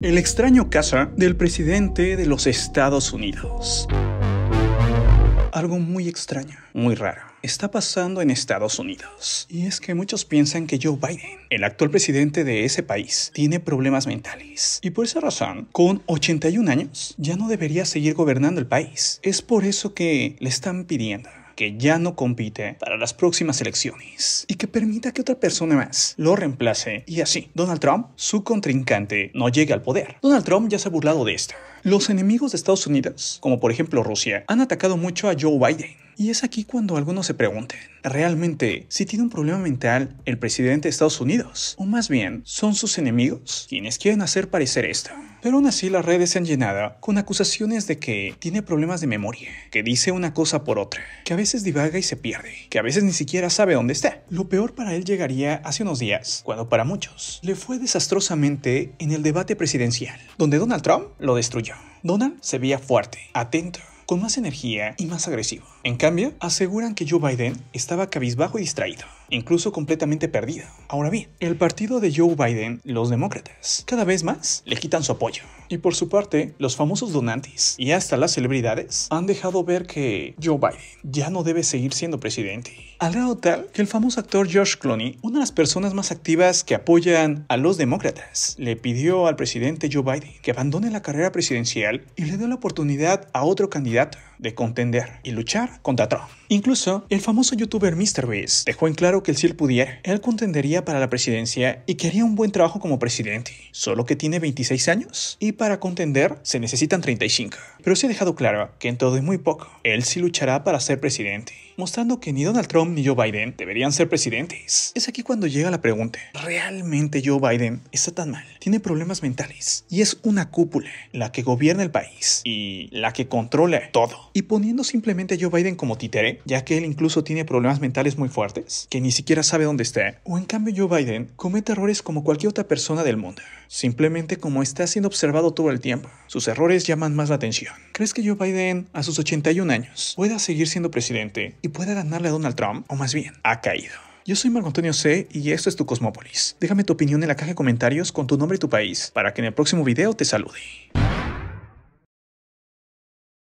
El extraño caso del presidente de los Estados Unidos. Algo muy extraño, muy raro, está pasando en Estados Unidos. Y es que muchos piensan que Joe Biden, el actual presidente de ese país, tiene problemas mentales. Y por esa razón, con 81 años, ya no debería seguir gobernando el país. Es por eso que le están pidiendo que ya no compite para las próximas elecciones y que permita que otra persona más lo reemplace y así Donald Trump, su contrincante, no llegue al poder. Donald Trump ya se ha burlado de esto. Los enemigos de Estados Unidos, como por ejemplo Rusia, han atacado mucho a Joe Biden y es aquí cuando algunos se pregunten, ¿realmente si tiene un problema mental el presidente de Estados Unidos? ¿O más bien son sus enemigos quienes quieren hacer parecer esto? Pero aún así las redes se han llenado con acusaciones de que tiene problemas de memoria, que dice una cosa por otra, que a veces divaga y se pierde, que a veces ni siquiera sabe dónde está. Lo peor para él llegaría hace unos días, cuando para muchos le fue desastrosamente en el debate presidencial, donde Donald Trump lo destruyó. Donald se veía fuerte, atento, con más energía y más agresivo. En cambio, aseguran que Joe Biden estaba cabizbajo y distraído, incluso completamente perdido. Ahora bien, el partido de Joe Biden, los demócratas, cada vez más le quitan su apoyo. Y por su parte, los famosos donantes y hasta las celebridades han dejado ver que Joe Biden ya no debe seguir siendo presidente. Al grado tal que el famoso actor George Clooney, una de las personas más activas que apoyan a los demócratas, le pidió al presidente Joe Biden que abandone la carrera presidencial y le dé la oportunidad a otro candidato de contender y luchar contra Trump. Incluso, el famoso youtuber MrBeast dejó en claro que si él pudiera, él contendería para la presidencia y que haría un buen trabajo como presidente, solo que tiene 26 años y para contender se necesitan 35. Pero se ha dejado claro que en todo y muy poco, él sí luchará para ser presidente, mostrando que ni Donald Trump ni Joe Biden deberían ser presidentes. Es aquí cuando llega la pregunta, ¿realmente Joe Biden está tan mal? Tiene problemas mentales y es una cúpula la que gobierna el país y la que controla todo. Y poniendo simplemente a Joe Biden como títere, ya que él incluso tiene problemas mentales muy fuertes, que ni siquiera sabe dónde está, o en cambio Joe Biden comete errores como cualquier otra persona del mundo, simplemente como está siendo observado todo el tiempo. Sus errores llaman más la atención. ¿Crees que Joe Biden, a sus 81 años, pueda seguir siendo presidente y pueda ganarle a Donald Trump? O más bien, ha caído. Yo soy Marco Antonio C y esto es tu Cosmópolis. Déjame tu opinión en la caja de comentarios con tu nombre y tu país para que en el próximo video te salude.